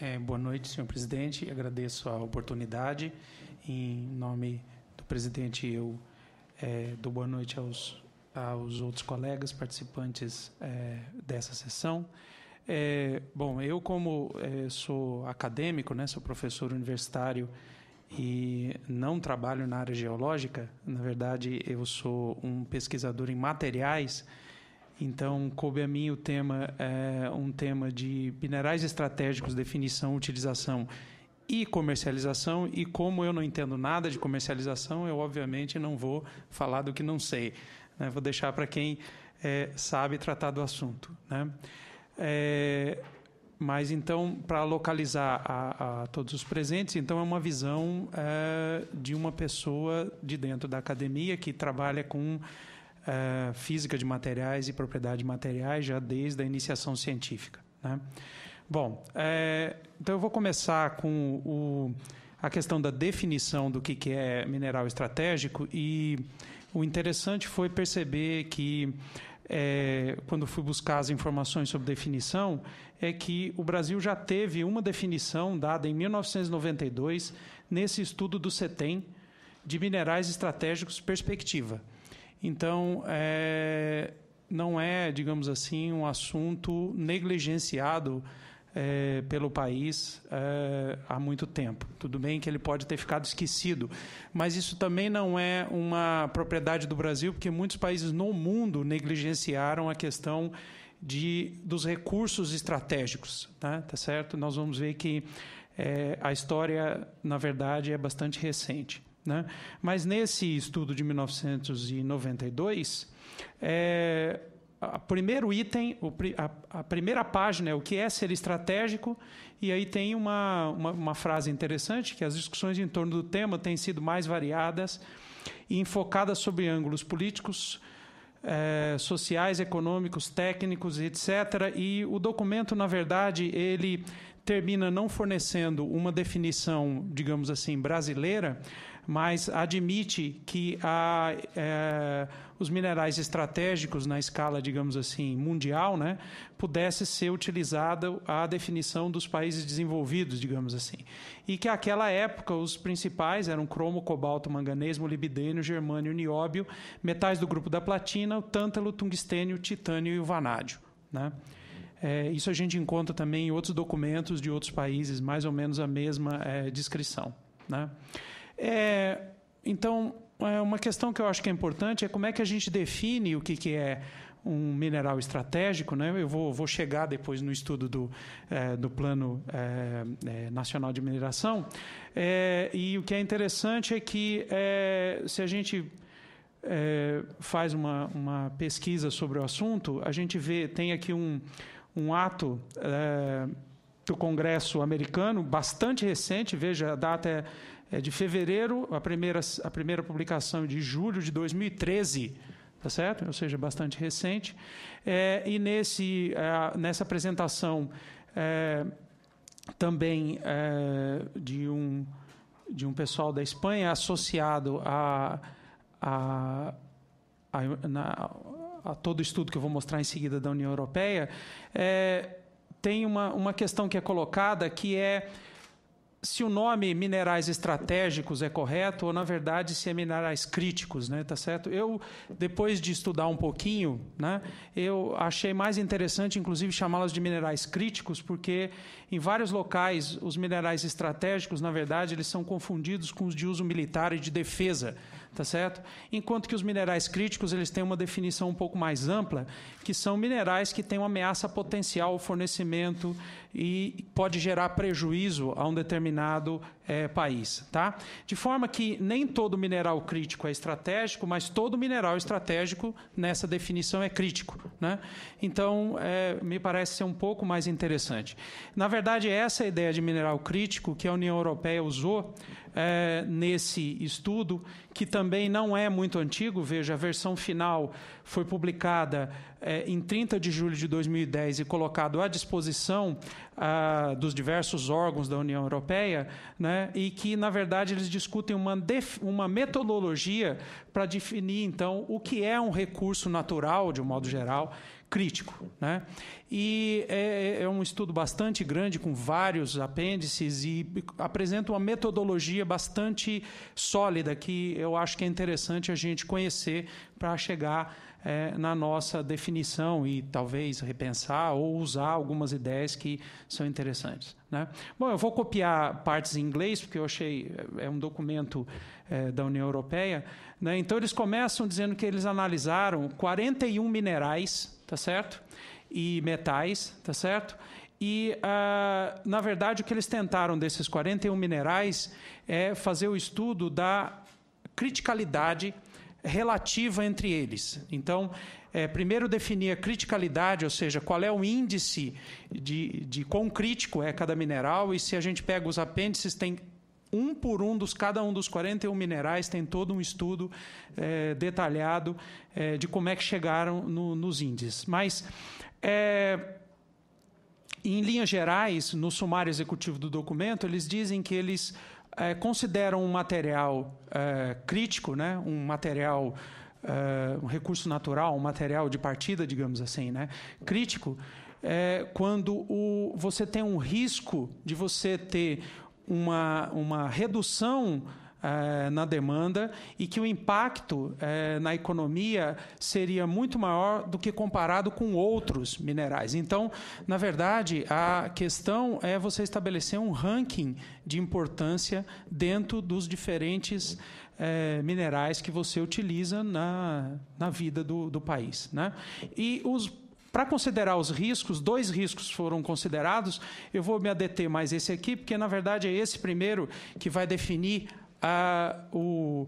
É, boa noite, senhor presidente. Agradeço a oportunidade. Em nome do presidente, eu é, dou boa noite aos, aos outros colegas participantes é, dessa sessão. É, bom, eu como é, sou acadêmico, né, sou professor universitário e não trabalho na área geológica, na verdade eu sou um pesquisador em materiais, então, coube a mim o tema, é, um tema de minerais estratégicos, definição, utilização e comercialização. E como eu não entendo nada de comercialização, eu obviamente não vou falar do que não sei. Né? Vou deixar para quem é, sabe tratar do assunto. Né? É, mas então, para localizar a, a, todos os presentes, então é uma visão é, de uma pessoa de dentro da academia que trabalha com uh, física de materiais e propriedade de materiais já desde a iniciação científica. Né? Bom, é, então eu vou começar com o, a questão da definição do que, que é mineral estratégico e o interessante foi perceber que é, quando fui buscar as informações sobre definição, é que o Brasil já teve uma definição dada em 1992 nesse estudo do CETEM de minerais estratégicos perspectiva. Então, é, não é, digamos assim, um assunto negligenciado é, pelo país é, há muito tempo. Tudo bem que ele pode ter ficado esquecido, mas isso também não é uma propriedade do Brasil, porque muitos países no mundo negligenciaram a questão de, dos recursos estratégicos, né? tá certo? Nós vamos ver que é, a história, na verdade, é bastante recente. Né? Mas nesse estudo de 1992, é, o primeiro item, a, primeira página é o que é ser estratégico, e aí tem uma, uma, uma frase interessante, que as discussões em torno do tema têm sido mais variadas e enfocadas sobre ângulos políticos, é, sociais, econômicos, técnicos, etc. E o documento, na verdade, ele termina não fornecendo uma definição, digamos assim, brasileira, mas admite que há, é, os minerais estratégicos na escala, digamos assim, mundial, né, pudesse ser utilizada a definição dos países desenvolvidos, digamos assim. E que aquela época os principais eram cromo, cobalto, manganês, molibdênio, germânio, nióbio, metais do grupo da platina, o tântalo, tungstênio, titânio e o vanádio, né? É, isso a gente encontra também em outros documentos de outros países, mais ou menos a mesma é, descrição. Né? É, então, é uma questão que eu acho que é importante é como é que a gente define o que, que é um mineral estratégico, né? Eu vou, vou chegar depois no estudo do, é, do Plano é, Nacional de Mineração. e o que é interessante é que se a gente faz uma, uma pesquisa sobre o assunto, a gente vê, tem aqui um, um ato do Congresso americano, bastante recente, veja, a data é é de fevereiro, a primeira, a primeira publicação é de julho de 2013 tá certo? Ou seja, bastante recente. É, e nesse, é, nessa apresentação é, também é, de, um, de um pessoal da Espanha associado a, a, a, na, a todo o estudo que eu vou mostrar em seguida da União Europeia, é, tem uma, uma questão que é colocada que é se o nome minerais estratégicos é correto ou na verdade se é minerais críticos, né, tá certo? Eu depois de estudar um pouquinho, né, eu achei mais interessante inclusive chamá-los de minerais críticos porque em vários locais os minerais estratégicos, na verdade, eles são confundidos com os de uso militar e de defesa, tá certo? Enquanto que os minerais críticos eles têm uma definição um pouco mais ampla, que são minerais que têm uma ameaça potencial ao fornecimento e pode gerar prejuízo a um determinado é, país. Tá? De forma que nem todo mineral crítico é estratégico, mas todo mineral estratégico, nessa definição, é crítico. Né? Então, é, me parece ser um pouco mais interessante. Na verdade, essa é ideia de mineral crítico que a União Europeia usou é, nesse estudo, que também não é muito antigo, veja, a versão final foi publicada é, em 30 de julho de 2010 e colocado à disposição ah, dos diversos órgãos da União Europeia, né, e que, na verdade, eles discutem uma, uma metodologia para definir, então, o que é um recurso natural, de um modo geral, crítico. Né? E é, é, é, um estudo bastante grande, com vários apêndices, e apresenta uma metodologia bastante sólida que eu acho que é interessante a gente conhecer para chegar é, na nossa definição e talvez repensar ou usar algumas ideias que são interessantes. Né? Bom, eu vou copiar partes em inglês, porque eu achei é, é um documento é, da União Europeia. Né? Então, eles começam dizendo que eles analisaram 41 minerais, tá certo? E metais, tá certo? E, ah, na verdade, o que eles tentaram desses 41 minerais é fazer o estudo da criticalidade relativa entre eles. Então, é, primeiro definir a criticalidade, ou seja, qual é o índice de, de quão crítico é cada mineral, e se a gente pega os apêndices, tem um por um dos cada um dos 41 minerais tem todo um estudo é, detalhado é, de como é que chegaram no, nos índices. Mas é, em linhas gerais, no sumário executivo do documento, eles dizem que eles é, consideram um material é, crítico, né? um material, é, um recurso natural, um material de partida, digamos assim, né? crítico, é, quando o, você tem um risco de você ter uma, uma redução é, na demanda e que o impacto é, na economia seria muito maior do que comparado com outros minerais. Então, na verdade, a questão é você estabelecer um ranking de importância dentro dos diferentes é, minerais que você utiliza na, na vida do, do país. Né? E os para considerar os riscos, dois riscos foram considerados. Eu vou me adeter mais esse aqui, porque na verdade é esse primeiro que vai definir ah, o,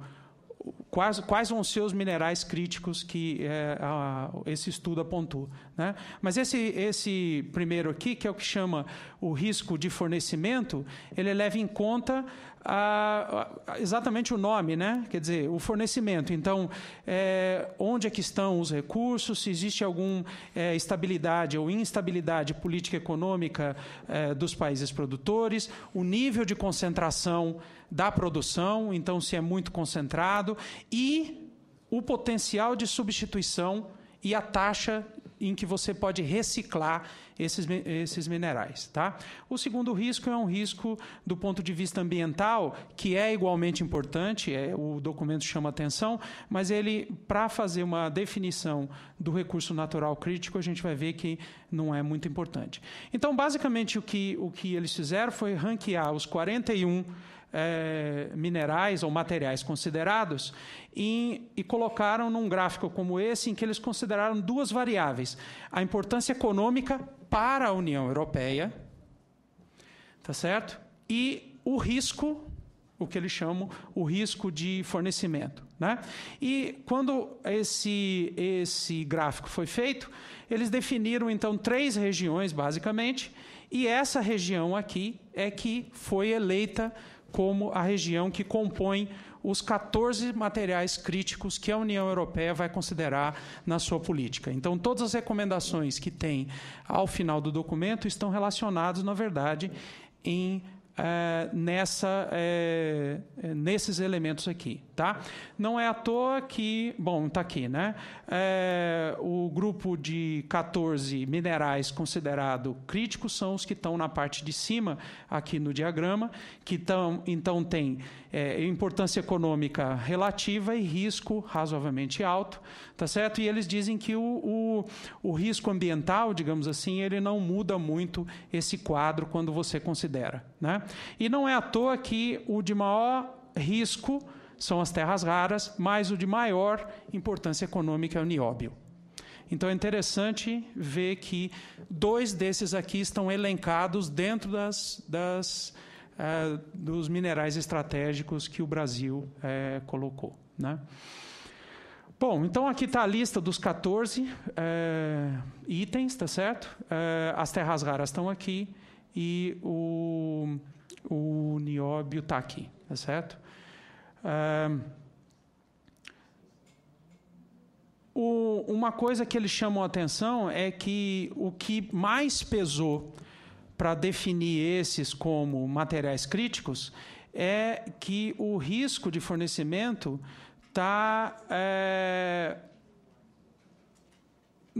quais, quais vão ser os minerais críticos que é, a, esse estudo apontou. Né? Mas esse, esse primeiro aqui, que é o que chama o risco de fornecimento, ele é leva em conta a, a, exatamente o nome, né? quer dizer, o fornecimento. Então, é, onde é que estão os recursos, se existe alguma é, estabilidade ou instabilidade política econômica é, dos países produtores, o nível de concentração da produção, então se é muito concentrado, e o potencial de substituição e a taxa em que você pode reciclar esses, esses minerais. Tá? O segundo risco é um risco do ponto de vista ambiental, que é igualmente importante, é, o documento chama atenção, mas ele, para fazer uma definição do recurso natural crítico, a gente vai ver que não é muito importante. Então, basicamente, o que, o que eles fizeram foi ranquear os 41 é, minerais ou materiais considerados em, e colocaram num gráfico como esse, em que eles consideraram duas variáveis: a importância econômica para a União Europeia, tá certo? E o risco, o que eles chamam o risco de fornecimento. Né? E quando esse, esse gráfico foi feito, eles definiram então três regiões, basicamente, e essa região aqui é que foi eleita como a região que compõe os 14 materiais críticos que a União Europeia vai considerar na sua política. Então, todas as recomendações que tem ao final do documento estão relacionadas, na verdade, em é, nessa, é, é, nesses elementos aqui, tá? Não é à toa que, bom, está aqui, né? É, o grupo de 14 minerais considerado críticos são os que estão na parte de cima aqui no diagrama, que tão, então tem é, importância econômica relativa e risco razoavelmente alto, tá certo? E eles dizem que o, o, o risco ambiental, digamos assim, ele não muda muito esse quadro quando você considera, né? E não é à toa que o de maior risco são as terras raras, mas o de maior importância econômica é o nióbio. Então é interessante ver que dois desses aqui estão elencados dentro das, das eh, dos minerais estratégicos que o Brasil eh, colocou. Né? Bom, então aqui está a lista dos 14 eh, itens, tá certo? as terras raras estão aqui e o o nióbio está aqui, tá certo? Um, o, uma coisa que eles chamam a atenção é que o que mais pesou para definir esses como materiais críticos é que o risco de fornecimento está é, eh,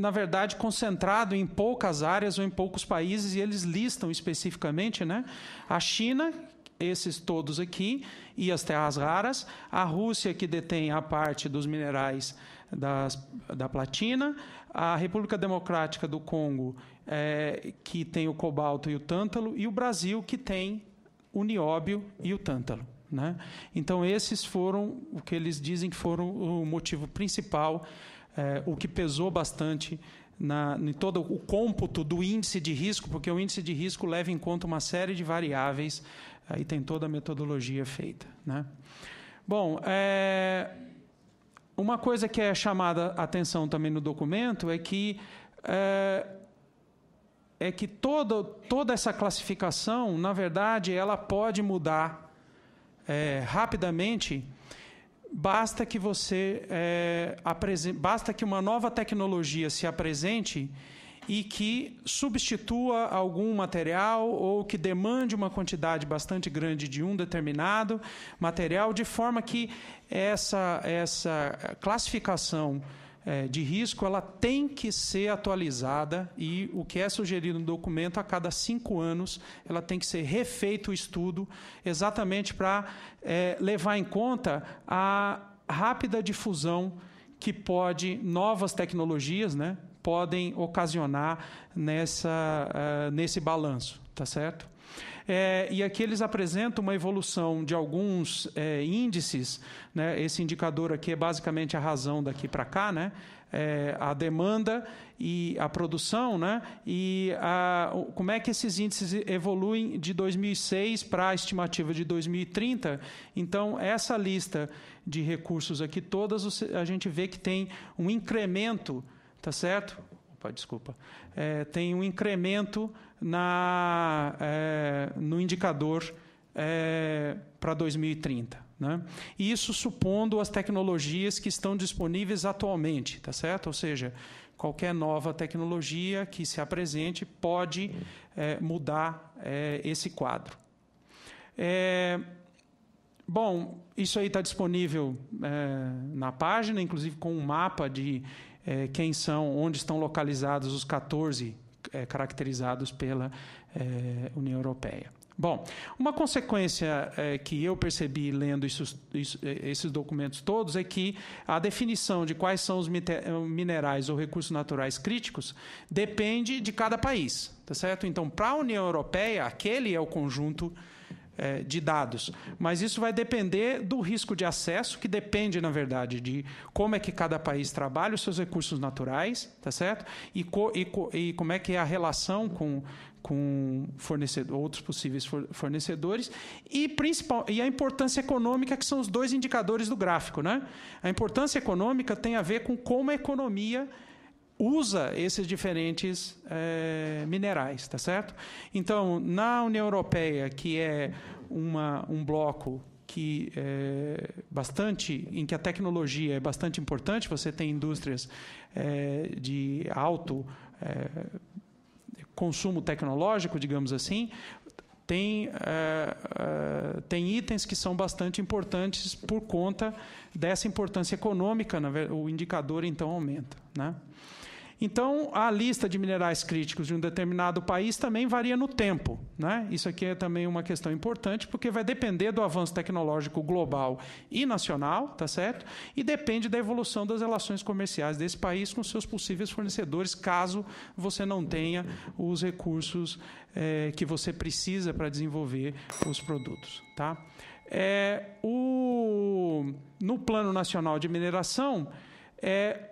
na verdade, concentrado em poucas áreas ou em poucos países, e eles listam especificamente né, a China, esses todos aqui, e as terras raras, a Rússia, que detém a parte dos minerais das, da platina, a República Democrática do Congo, é, que tem o cobalto e o tântalo, e o Brasil, que tem o nióbio e o tântalo. Né? Então, esses foram o que eles dizem que foram o motivo principal é, o que pesou bastante na, em todo o cômputo do índice de risco, porque o índice de risco leva em conta uma série de variáveis, aí tem toda a metodologia feita. Né? Bom, é, uma coisa que é chamada a atenção também no documento é que é, é que toda, toda essa classificação, na verdade, ela pode mudar é, rapidamente basta que você é, basta que uma nova tecnologia se apresente e que substitua algum material ou que demande uma quantidade bastante grande de um determinado material, de forma que essa, essa classificação é, de risco ela tem que ser atualizada e o que é sugerido no documento a cada cinco anos ela tem que ser refeito o estudo exatamente para é, levar em conta a rápida difusão que pode novas tecnologias, né, podem ocasionar nessa uh, nesse balanço, tá certo? É, e aqui eles apresentam uma evolução de alguns é, índices. Né? Esse indicador aqui é basicamente a razão daqui para cá, né? É, a demanda e a produção, né? E a, como é que esses índices evoluem de 2006 para a estimativa de 2030? Então, essa lista de recursos aqui, todas a gente vê que tem um incremento, tá certo? opa, desculpa, é, tem um incremento na, é, no indicador é, para 2030. Né? Isso supondo as tecnologias que estão disponíveis atualmente, tá certo? Ou seja, qualquer nova tecnologia que se apresente pode é, mudar é, esse quadro. É, bom, isso aí está disponível é, na página, inclusive com um mapa de é, quem são, onde estão localizados os 14 é, caracterizados pela é, União Europeia. Bom, uma consequência é, que eu percebi lendo isso, isso, é, esses documentos todos é que a definição de quais são os minerais ou recursos naturais críticos depende de cada país, tá certo? Então, para a União Europeia, aquele é o conjunto é, de dados. Mas isso vai depender do risco de acesso, que depende, na verdade, de como é que cada país trabalha os seus recursos naturais, tá certo? E, co, e, co, e como é que é a relação com, com outros possíveis fornecedores e principal e a importância econômica que são os dois indicadores do gráfico, né? A importância econômica tem a ver com como a economia usa esses diferentes é, minerais, tá certo? Então, na União Europeia, que é uma, um bloco que é bastante, em que a tecnologia é bastante importante, você tem indústrias é, de alto é, consumo tecnológico, digamos assim, tem, tem itens que são bastante importantes por conta dessa importância econômica, o indicador então aumenta. Né? Então, a lista de minerais críticos de um determinado país também varia no tempo. Né? Isso aqui é também uma questão importante, porque vai depender do avanço tecnológico global e nacional, tá certo? E depende da evolução das relações comerciais desse país com seus possíveis fornecedores, caso você não tenha os recursos é, que você precisa para desenvolver os produtos. Tá? É, o, no Plano Nacional de Mineração, é,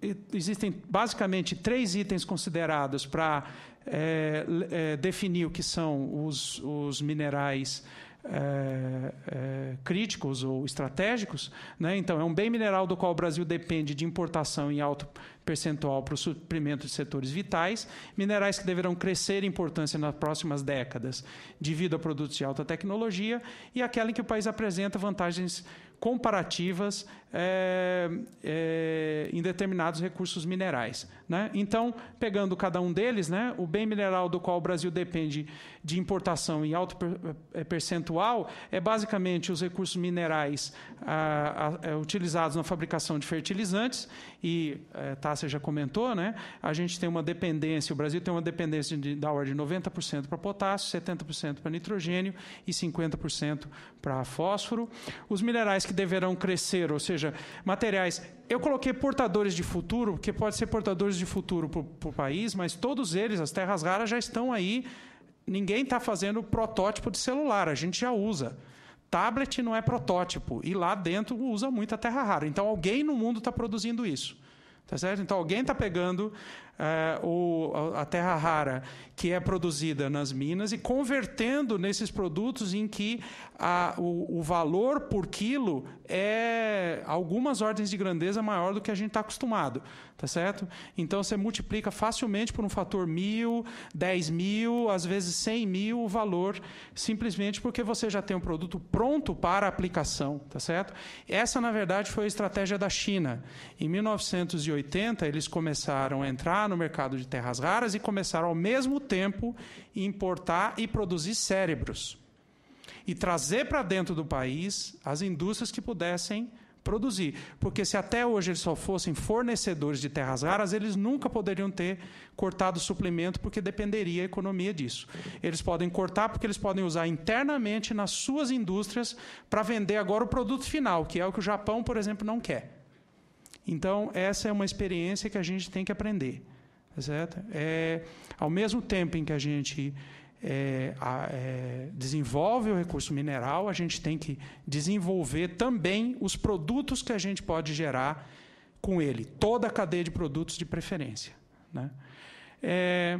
eh, existem basicamente três itens considerados para é, é, definir o que são os, os minerais. É, críticos ou estratégicos, né? então é um bem mineral do qual o Brasil depende de importação em alto percentual para o suprimento de setores vitais, minerais que deverão crescer em importância nas próximas décadas, devido a produtos de alta tecnologia e aquela em que o país apresenta vantagens comparativas é, é, em determinados recursos minerais. Né? Então, pegando cada um deles, né, o bem mineral do qual o Brasil depende de importação em alto é, percentual é basicamente os recursos minerais é, utilizados na fabricação de fertilizantes, e eh, Tássia já comentou, né, a gente tem uma dependência, o Brasil tem uma dependência de, da ordem de 90% para potássio, 70% para nitrogênio e 50% para fósforo. Os minerais que deverão crescer, ou seja, materiais. Eu coloquei portadores de futuro, porque pode ser portadores de futuro para o país, mas todos eles, as terras raras, já estão aí. Ninguém está fazendo protótipo de celular, a gente já usa. Tablet não é protótipo, e lá dentro usa muita terra rara. Então alguém no mundo está produzindo isso. Tá certo? Então alguém está pegando é, o, a terra rara que é produzida nas minas e convertendo nesses produtos em que a, o, o valor por quilo é algumas ordens de grandeza maior do que a gente está acostumado tá certo? Então você multiplica facilmente por um fator mil, dez mil, às vezes cem mil o valor, simplesmente porque você já tem um produto pronto para aplicação, tá certo? Essa, na verdade, foi a estratégia da China. Em 1980, eles começaram a entrar no mercado de terras raras e começaram ao mesmo tempo importar e produzir cérebros. E trazer para dentro do país as indústrias que pudessem produzir. Porque se até hoje eles só fossem fornecedores de terras raras, eles nunca poderiam ter cortado o suplemento, porque dependeria a economia disso. Eles podem cortar porque eles podem usar internamente nas suas indústrias para vender agora o produto final, que é o que o Japão, por exemplo, não quer. Então, essa é uma experiência que a gente tem que aprender. Tá certo? É, ao mesmo tempo em que a gente é, a, é, desenvolve o recurso mineral, a gente tem que desenvolver também os produtos que a gente pode gerar com ele, toda a cadeia de produtos de preferência. Né? É,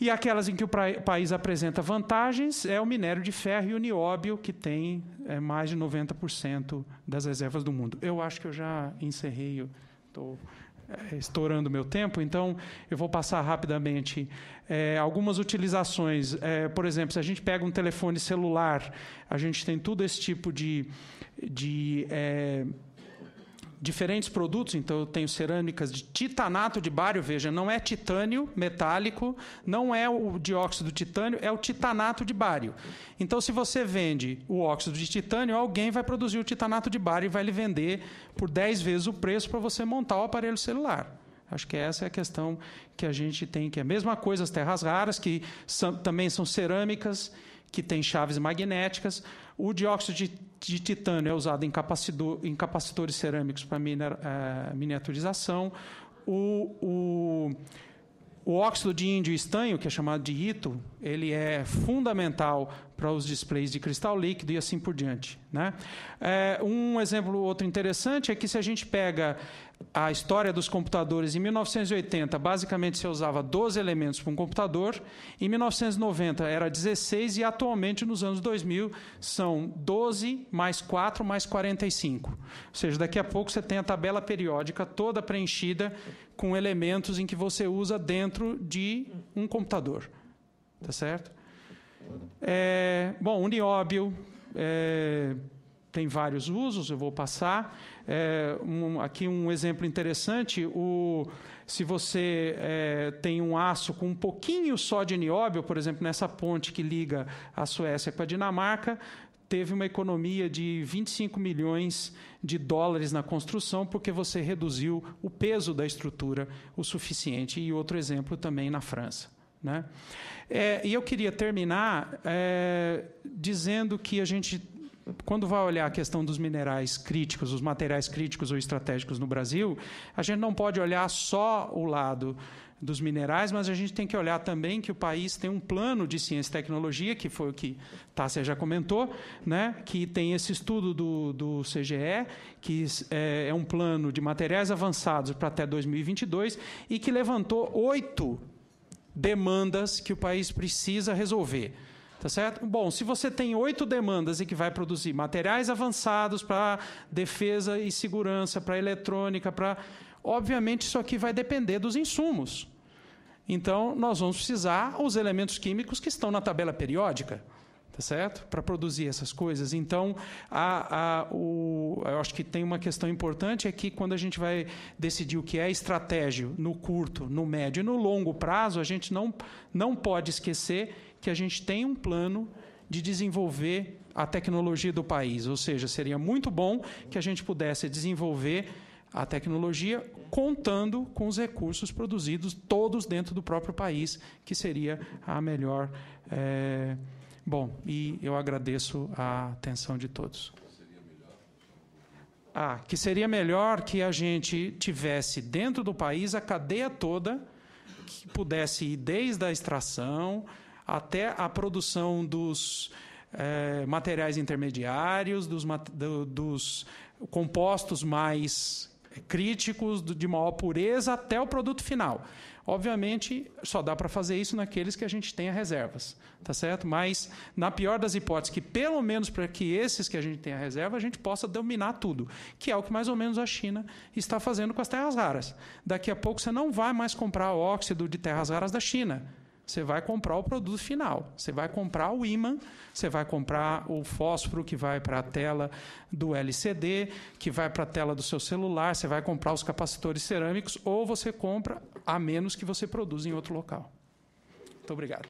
e aquelas em que o país apresenta vantagens é o minério de ferro e o nióbio, que tem é, mais de 90% das reservas do mundo. Eu acho que eu já encerrei, estou eh, estourando meu tempo, então eu vou passar rapidamente é, algumas utilizações. É, por exemplo, se a gente pega um telefone celular, a gente tem todo esse tipo de, de é, diferentes produtos, então eu tenho cerâmicas de titanato de bário, veja, não é titânio metálico, não é o dióxido de titânio, é o titanato de bário. Então, se você vende o óxido de titânio, alguém vai produzir o titanato de bário e vai lhe vender por 10 vezes o preço para você montar o aparelho celular. Acho que essa é a questão que a gente tem, que é a mesma coisa as terras raras, que são, também são cerâmicas que tem chaves magnéticas. O dióxido de, de titânio é usado em, em capacitores cerâmicos para miner, eh, é, miniaturização. O, o, o, óxido de índio estanho, que é chamado de ito, ele é fundamental para os displays de cristal líquido e assim por diante. Né? É, um exemplo outro interessante é que se a gente pega a história dos computadores, em 1980, basicamente se usava 12 elementos para um computador, em 1990 era 16 e atualmente nos anos 2000 são 12 mais 4 mais 45. Ou seja, daqui a pouco você tem a tabela periódica toda preenchida com elementos em que você usa dentro de um computador. Tá certo? É, bom, o Nióbio é, tem vários usos, eu vou passar. É, um, aqui um exemplo interessante: o, se você é, tem um aço com um pouquinho só de nióbio, por exemplo, nessa ponte que liga a Suécia com a Dinamarca, teve uma economia de 25 milhões de dólares na construção, porque você reduziu o peso da estrutura o suficiente. E outro exemplo também na França. Né? É, e eu queria terminar é, dizendo que a gente quando vai olhar a questão dos minerais críticos, os materiais críticos ou estratégicos no Brasil, a gente não pode olhar só o lado dos minerais, mas a gente tem que olhar também que o país tem um plano de ciência e tecnologia, que foi o que Tássia já comentou, né? que tem esse estudo do, do CGE, que é, é um plano de materiais avançados para até 2022, e que levantou oito demandas que o país precisa resolver. Tá certo? Bom, se você tem oito demandas e que vai produzir materiais avançados para defesa e segurança, para eletrônica, para. Obviamente, isso aqui vai depender dos insumos. Então, nós vamos precisar os elementos químicos que estão na tabela periódica tá certo? Para produzir essas coisas. Então, a, a, o, eu acho que tem uma questão importante é que quando a gente vai decidir o que é estratégia no curto, no médio e no longo prazo, a gente não, não pode esquecer que a gente tem um plano de desenvolver a tecnologia do país. Ou seja, seria muito bom que a gente pudesse desenvolver a tecnologia contando com os recursos produzidos todos dentro do próprio país, que seria a melhor. É Bom, e eu agradeço a atenção de todos. Ah, que seria melhor que a gente tivesse dentro do país a cadeia toda que pudesse ir desde a extração até a produção dos eh, materiais intermediários, dos, do, dos compostos mais críticos de maior pureza até o produto final. Obviamente, só dá para fazer isso naqueles que a gente tenha reservas, tá certo? Mas, na pior das hipóteses, que pelo menos para que esses que a gente tenha reserva, a gente possa dominar tudo, que é o que mais ou menos a China está fazendo com as terras raras. Daqui a pouco você não vai mais comprar óxido de terras raras da China você vai comprar o produto final. Você vai comprar o ímã, você vai comprar o fósforo que vai para a tela do LCD, que vai para a tela do seu celular, você vai comprar os capacitores cerâmicos ou você compra a menos que você produza em outro local. Muito obrigado.